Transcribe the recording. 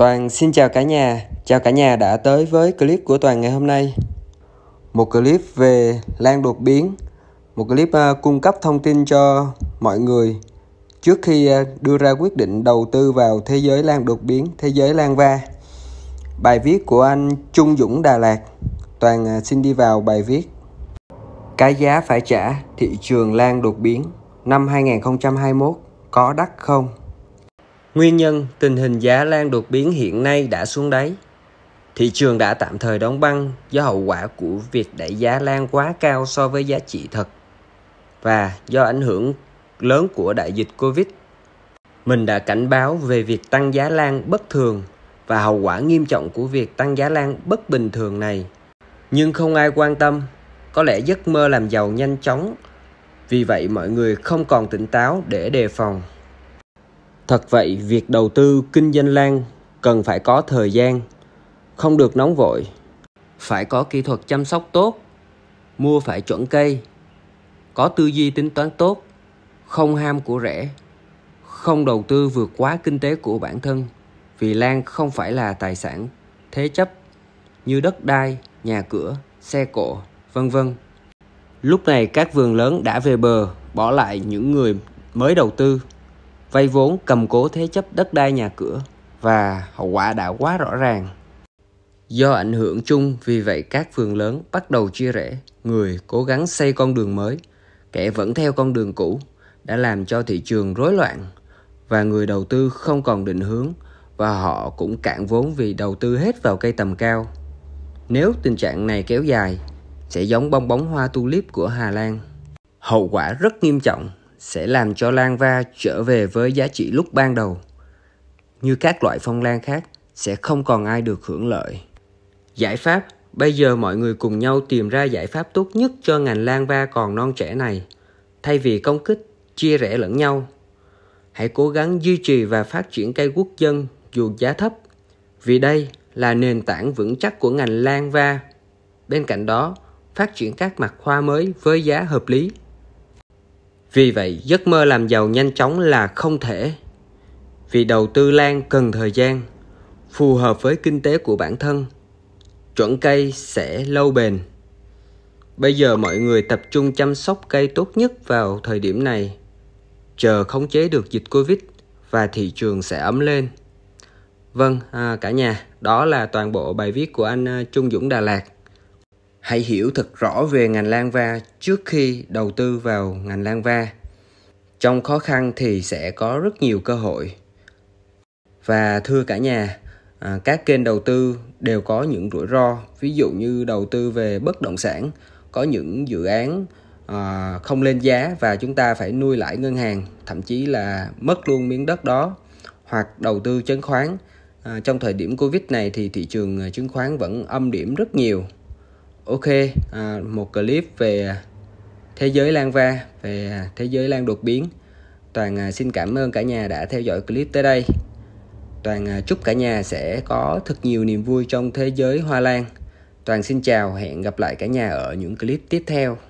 Toàn xin chào cả nhà, chào cả nhà đã tới với clip của Toàn ngày hôm nay. Một clip về lan đột biến, một clip à, cung cấp thông tin cho mọi người trước khi à, đưa ra quyết định đầu tư vào thế giới lan đột biến, thế giới lan va. Bài viết của anh Trung Dũng Đà Lạt, Toàn à, xin đi vào bài viết. Cái giá phải trả thị trường lan đột biến năm 2021 có đắt không? Nguyên nhân tình hình giá lan đột biến hiện nay đã xuống đáy. Thị trường đã tạm thời đóng băng do hậu quả của việc đẩy giá lan quá cao so với giá trị thật và do ảnh hưởng lớn của đại dịch Covid. Mình đã cảnh báo về việc tăng giá lan bất thường và hậu quả nghiêm trọng của việc tăng giá lan bất bình thường này. Nhưng không ai quan tâm, có lẽ giấc mơ làm giàu nhanh chóng. Vì vậy mọi người không còn tỉnh táo để đề phòng. Thật vậy, việc đầu tư kinh doanh lan cần phải có thời gian, không được nóng vội. Phải có kỹ thuật chăm sóc tốt, mua phải chuẩn cây, có tư duy tính toán tốt, không ham của rẻ, không đầu tư vượt quá kinh tế của bản thân vì lan không phải là tài sản thế chấp như đất đai, nhà cửa, xe cộ, vân vân. Lúc này các vườn lớn đã về bờ, bỏ lại những người mới đầu tư vay vốn cầm cố thế chấp đất đai nhà cửa và hậu quả đã quá rõ ràng. Do ảnh hưởng chung, vì vậy các phường lớn bắt đầu chia rẽ, người cố gắng xây con đường mới, kẻ vẫn theo con đường cũ, đã làm cho thị trường rối loạn và người đầu tư không còn định hướng và họ cũng cạn vốn vì đầu tư hết vào cây tầm cao. Nếu tình trạng này kéo dài, sẽ giống bong bóng hoa tulip của Hà Lan. Hậu quả rất nghiêm trọng sẽ làm cho lan va trở về với giá trị lúc ban đầu. Như các loại phong lan khác, sẽ không còn ai được hưởng lợi. Giải pháp Bây giờ mọi người cùng nhau tìm ra giải pháp tốt nhất cho ngành lan va còn non trẻ này. Thay vì công kích, chia rẽ lẫn nhau. Hãy cố gắng duy trì và phát triển cây quốc dân dù giá thấp. Vì đây là nền tảng vững chắc của ngành lan va. Bên cạnh đó, phát triển các mặt hoa mới với giá hợp lý vì vậy, giấc mơ làm giàu nhanh chóng là không thể. Vì đầu tư lan cần thời gian, phù hợp với kinh tế của bản thân. Chuẩn cây sẽ lâu bền. Bây giờ mọi người tập trung chăm sóc cây tốt nhất vào thời điểm này. Chờ khống chế được dịch Covid và thị trường sẽ ấm lên. Vâng, à, cả nhà, đó là toàn bộ bài viết của anh à, Trung Dũng Đà Lạt hãy hiểu thật rõ về ngành lan va trước khi đầu tư vào ngành lan va trong khó khăn thì sẽ có rất nhiều cơ hội và thưa cả nhà à, các kênh đầu tư đều có những rủi ro ví dụ như đầu tư về bất động sản có những dự án à, không lên giá và chúng ta phải nuôi lãi ngân hàng thậm chí là mất luôn miếng đất đó hoặc đầu tư chứng khoán à, trong thời điểm covid này thì thị trường chứng khoán vẫn âm điểm rất nhiều ok à, một clip về thế giới lan va về thế giới lan đột biến toàn à, xin cảm ơn cả nhà đã theo dõi clip tới đây toàn à, chúc cả nhà sẽ có thật nhiều niềm vui trong thế giới hoa lan toàn xin chào hẹn gặp lại cả nhà ở những clip tiếp theo